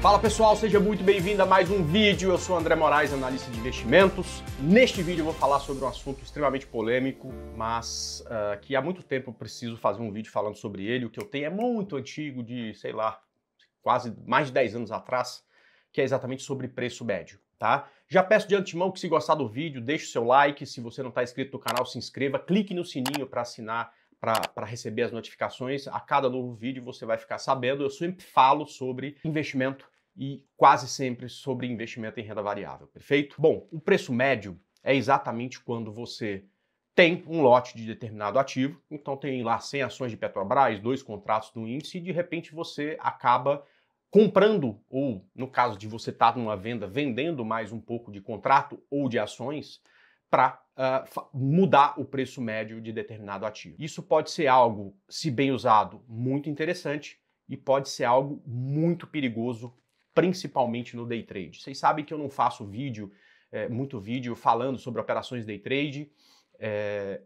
Fala pessoal, seja muito bem-vindo a mais um vídeo. Eu sou André Moraes, analista de investimentos. Neste vídeo eu vou falar sobre um assunto extremamente polêmico, mas uh, que há muito tempo eu preciso fazer um vídeo falando sobre ele. O que eu tenho é muito antigo, de sei lá, quase mais de 10 anos atrás, que é exatamente sobre preço médio, tá? Já peço de antemão que se gostar do vídeo, deixe o seu like. Se você não está inscrito no canal, se inscreva, clique no sininho para assinar para receber as notificações. A cada novo vídeo você vai ficar sabendo. Eu sempre falo sobre investimento e quase sempre sobre investimento em renda variável, perfeito? Bom, o preço médio é exatamente quando você tem um lote de determinado ativo, então tem lá 100 ações de Petrobras, dois contratos do índice e de repente você acaba comprando ou no caso de você estar tá numa venda vendendo mais um pouco de contrato ou de ações, para uh, ah, mudar o preço médio de determinado ativo. Isso pode ser algo, se bem usado, muito interessante e pode ser algo muito perigoso, principalmente no day trade. Vocês sabem que eu não faço vídeo, é, muito vídeo falando sobre operações day trade. É,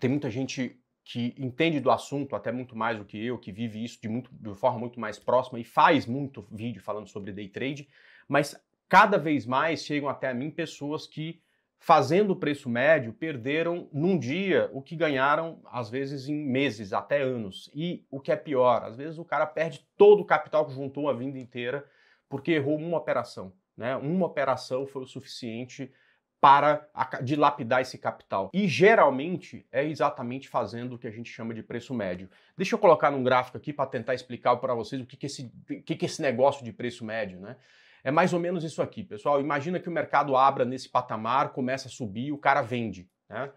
tem muita gente que entende do assunto até muito mais do que eu, que vive isso de, muito, de forma muito mais próxima e faz muito vídeo falando sobre day trade, mas cada vez mais chegam até a mim pessoas que fazendo o preço médio, perderam num dia o que ganharam, às vezes, em meses, até anos. E o que é pior, às vezes o cara perde todo o capital que juntou a vida inteira porque errou uma operação. Né? Uma operação foi o suficiente para dilapidar esse capital. E geralmente é exatamente fazendo o que a gente chama de preço médio. Deixa eu colocar num gráfico aqui para tentar explicar para vocês o que, que, esse, que, que esse negócio de preço médio, né? É mais ou menos isso aqui, pessoal. Imagina que o mercado abra nesse patamar, começa a subir, o cara vende. Né?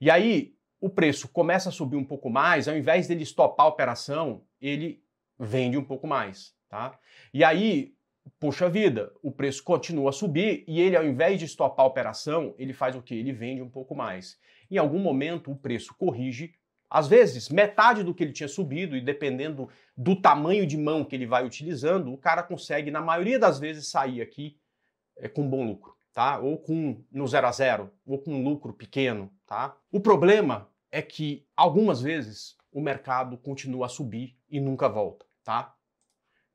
E aí o preço começa a subir um pouco mais, ao invés dele estopar a operação, ele vende um pouco mais. Tá? E aí, puxa vida, o preço continua a subir e ele, ao invés de estopar a operação, ele faz o que? Ele vende um pouco mais. Em algum momento, o preço corrige às vezes, metade do que ele tinha subido, e dependendo do tamanho de mão que ele vai utilizando, o cara consegue, na maioria das vezes, sair aqui é, com bom lucro, tá? Ou com no zero a zero, ou com um lucro pequeno, tá? O problema é que, algumas vezes, o mercado continua a subir e nunca volta, tá?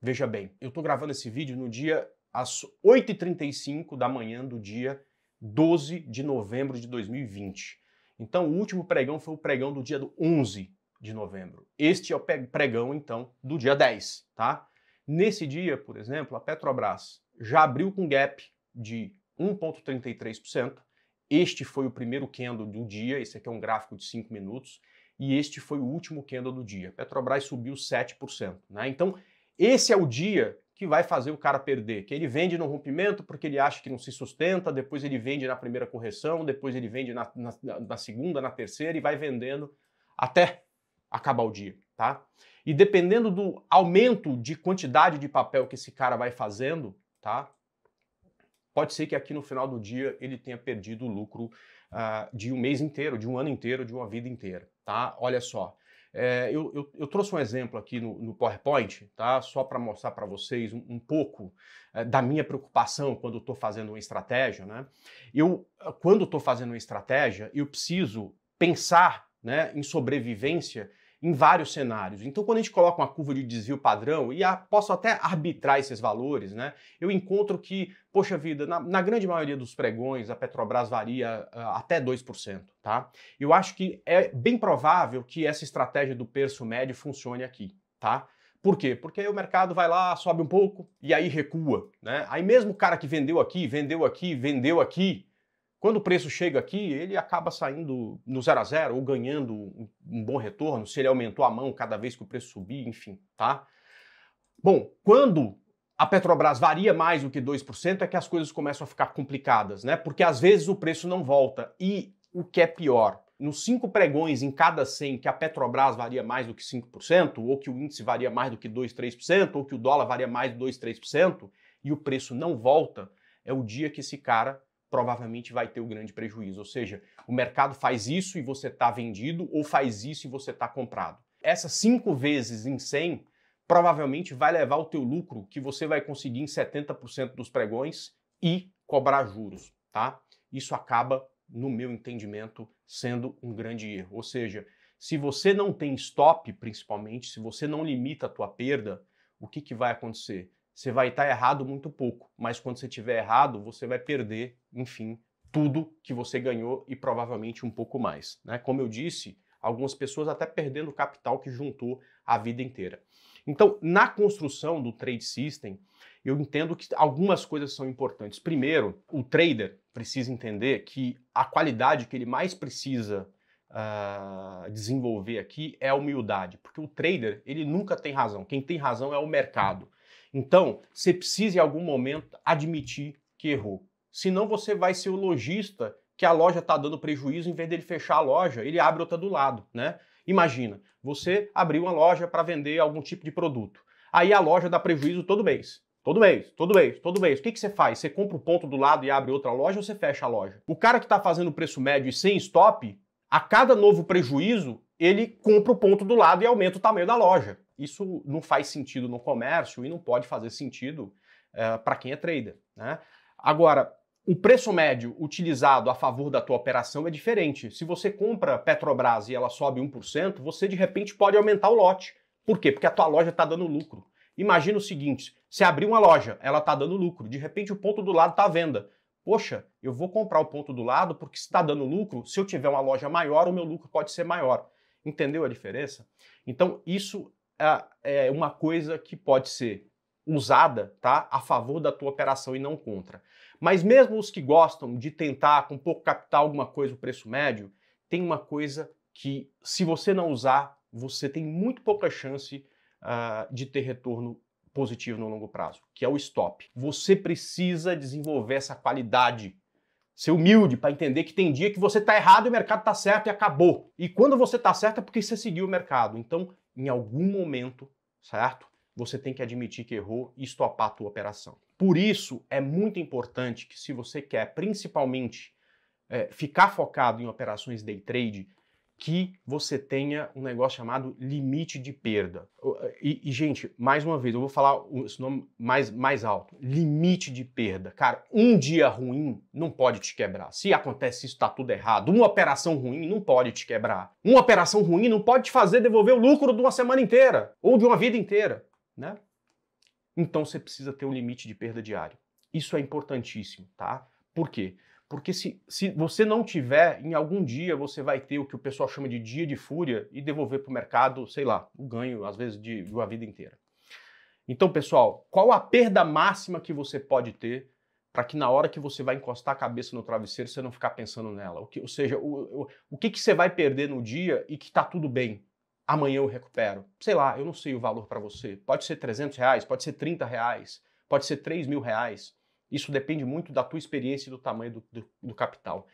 Veja bem, eu estou gravando esse vídeo no dia às 8h35 da manhã do dia 12 de novembro de 2020. Então, o último pregão foi o pregão do dia do 11 de novembro. Este é o pregão, então, do dia 10, tá? Nesse dia, por exemplo, a Petrobras já abriu com gap de 1,33%. Este foi o primeiro candle do dia, esse aqui é um gráfico de 5 minutos, e este foi o último candle do dia. Petrobras subiu 7%. Né? Então, esse é o dia que vai fazer o cara perder, que ele vende no rompimento porque ele acha que não se sustenta, depois ele vende na primeira correção, depois ele vende na, na, na segunda, na terceira e vai vendendo até acabar o dia, tá? E dependendo do aumento de quantidade de papel que esse cara vai fazendo, tá? Pode ser que aqui no final do dia ele tenha perdido o lucro uh, de um mês inteiro, de um ano inteiro, de uma vida inteira, tá? Olha só, é, eu, eu, eu, trouxe um exemplo aqui no, no PowerPoint, tá? só para mostrar para vocês um, um pouco é, da minha preocupação quando estou fazendo uma estratégia. Né? Eu, ah, quando estou fazendo uma estratégia, eu preciso pensar né, em sobrevivência em vários cenários. Então, quando a gente coloca uma curva de desvio padrão, e a, posso até arbitrar esses valores, né? Eu encontro que, poxa vida, na, na grande maioria dos pregões, a Petrobras varia uh, até 2%, tá? Eu acho que é bem provável que essa estratégia do preço médio funcione aqui, tá? Por quê? Porque o mercado vai lá, sobe um pouco e aí recua, né? Aí mesmo o cara que vendeu aqui, vendeu aqui, vendeu aqui, quando o preço chega aqui, ele acaba saindo no zero a zero ou ganhando um bom retorno, se ele aumentou a mão cada vez que o preço subir, enfim, tá? Bom, quando a Petrobras varia mais do que 2%, é que as coisas começam a ficar complicadas, né? Porque às vezes o preço não volta. E o que é pior, nos cinco pregões em cada 100 que a Petrobras varia mais do que 5%, ou que o índice varia mais do que 2, 3%, ou que o dólar varia mais que 2, 3%, e o preço não volta, é o dia que esse cara provavelmente vai ter o grande prejuízo. Ou seja, o mercado faz isso e você está vendido, ou faz isso e você está comprado. Essas cinco vezes em 100 provavelmente vai levar o teu lucro que você vai conseguir em 70% dos pregões e cobrar juros, tá? Isso acaba, no meu entendimento, sendo um grande erro. Ou seja, se você não tem stop, principalmente, se você não limita a tua perda, o que, que vai acontecer? você vai estar errado muito pouco, mas quando você estiver errado, você vai perder, enfim, tudo que você ganhou e provavelmente um pouco mais. Né? Como eu disse, algumas pessoas até perdendo o capital que juntou a vida inteira. Então, na construção do trade system, eu entendo que algumas coisas são importantes. Primeiro, o trader precisa entender que a qualidade que ele mais precisa uh, desenvolver aqui é a humildade, porque o trader ele nunca tem razão. Quem tem razão é o mercado. Então, você precisa em algum momento admitir que errou. Senão você vai ser o lojista que a loja está dando prejuízo, em vez dele fechar a loja, ele abre outra do lado, né? Imagina, você abriu uma loja para vender algum tipo de produto. Aí a loja dá prejuízo todo mês. Todo mês, todo mês, todo mês. O que, que você faz? Você compra o um ponto do lado e abre outra loja ou você fecha a loja? O cara que está fazendo preço médio e sem stop, a cada novo prejuízo, ele compra o ponto do lado e aumenta o tamanho da loja. Isso não faz sentido no comércio e não pode fazer sentido eh, para quem é trader. Né? Agora, o preço médio utilizado a favor da tua operação é diferente. Se você compra Petrobras e ela sobe 1%, você de repente pode aumentar o lote. Por quê? Porque a tua loja está dando lucro. Imagina o seguinte: você abriu uma loja, ela está dando lucro, de repente o ponto do lado está à venda. Poxa, eu vou comprar o ponto do lado porque se está dando lucro, se eu tiver uma loja maior, o meu lucro pode ser maior. Entendeu a diferença? Então, isso é, é uma coisa que pode ser usada tá, a favor da tua operação e não contra. Mas mesmo os que gostam de tentar com pouco capital alguma coisa o preço médio, tem uma coisa que se você não usar, você tem muito pouca chance uh, de ter retorno positivo no longo prazo, que é o stop. Você precisa desenvolver essa qualidade ser humilde para entender que tem dia que você está errado e o mercado está certo e acabou. E quando você está certo é porque você seguiu o mercado. Então, em algum momento, certo? Você tem que admitir que errou e estopar a tua operação. Por isso, é muito importante que se você quer, principalmente, é, ficar focado em operações day trade, que você tenha um negócio chamado limite de perda. Eh, e, e, gente, mais uma vez, eu vou falar esse nome mais, mais alto: limite de perda. Cara, um dia ruim não pode te quebrar. Se acontece isso, tá tudo errado. Uma operação ruim não pode te quebrar. Uma operação ruim não pode te fazer devolver o lucro de uma semana inteira ou de uma vida inteira, né? Então você precisa ter um limite de perda diário. Isso é importantíssimo, tá? Por quê? Porque se, se você não tiver, em algum dia você vai ter o que o pessoal chama de dia de fúria e devolver para o mercado, sei lá, o ganho, às vezes, de, de uma vida inteira. Então, pessoal, qual a perda máxima que você pode ter para que na hora que você vai encostar a cabeça no travesseiro você não ficar pensando nela? O que, ou seja, o, o, o que, que você vai perder no dia e que está tudo bem? Amanhã eu recupero. Sei lá, eu não sei o valor para você. Pode ser 300 reais, pode ser 30 reais, pode ser 3 mil reais. Isso depende muito da tua experiência e do tamanho do, do, do capital.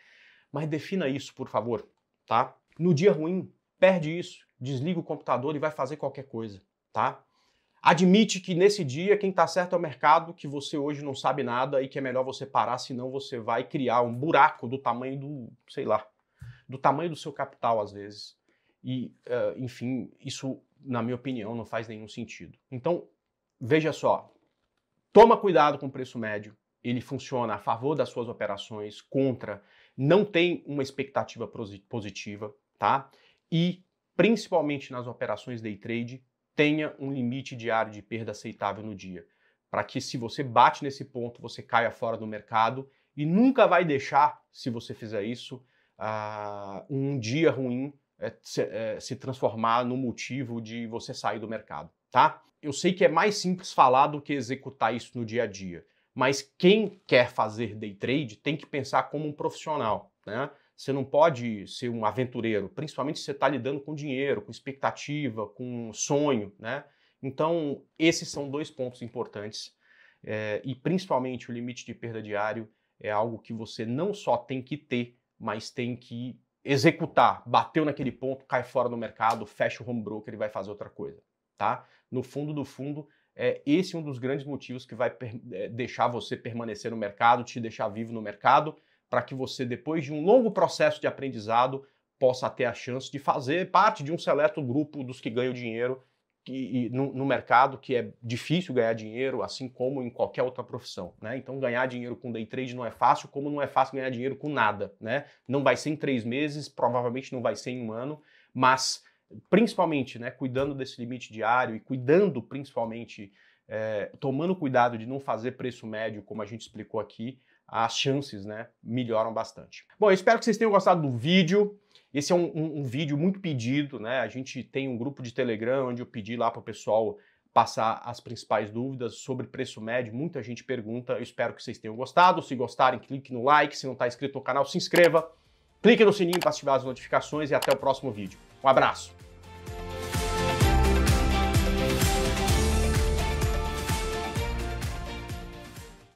Mas defina isso, por favor, tá? No dia ruim, perde isso, desliga o computador e vai fazer qualquer coisa, tá? Admite que nesse dia quem está certo é o mercado, que você hoje não sabe nada e que é melhor você parar, senão você vai criar um buraco do tamanho do, sei lá, do tamanho do seu capital às vezes. E, uh, enfim, isso, na minha opinião, não faz nenhum sentido. Então, veja só, toma cuidado com o preço médio, ele funciona a favor das suas operações, contra, não tem uma expectativa positiva, tá? E principalmente nas operações day trade, tenha um limite diário de perda aceitável no dia, para que se você bate nesse ponto, você caia fora do mercado e nunca vai deixar, se você fizer isso, uh, um dia ruim é, se, é, se transformar no motivo de você sair do mercado, tá? Eu sei que é mais simples falar do que executar isso no dia a dia, mas quem quer fazer day trade tem que pensar como um profissional, né? Você não pode ser um aventureiro, principalmente se você está lidando com dinheiro, com expectativa, com sonho, né? Então, esses são dois pontos importantes. É, e principalmente o limite de perda diário é algo que você não só tem que ter, mas tem que executar. Bateu naquele ponto, cai fora do mercado, fecha o home broker e vai fazer outra coisa, tá? No fundo do fundo, é, esse é um dos grandes motivos que vai é, deixar você permanecer no mercado, te deixar vivo no mercado, para que você, depois de um longo processo de aprendizado, possa ter a chance de fazer parte de um seleto grupo dos que ganham dinheiro que, e, no, no, mercado, que é difícil ganhar dinheiro, assim como em qualquer outra profissão. Né? Então, ganhar dinheiro com day trade não é fácil, como não é fácil ganhar dinheiro com nada. Né? Não vai ser em três meses, provavelmente não vai ser em um ano, mas principalmente né, cuidando desse limite diário e cuidando principalmente, é, tomando cuidado de não fazer preço médio, como a gente explicou aqui, as chances né, melhoram bastante. Bom, eu espero que vocês tenham gostado do vídeo. Esse é um, um, um vídeo muito pedido, né? A gente tem um grupo de Telegram onde eu pedi lá para o pessoal passar as principais dúvidas sobre preço médio. Muita gente pergunta. Eu espero que vocês tenham gostado. Se gostarem, clique no like. Se não está inscrito no canal, se inscreva. Clique no sininho para ativar as notificações e até o próximo vídeo. Um abraço!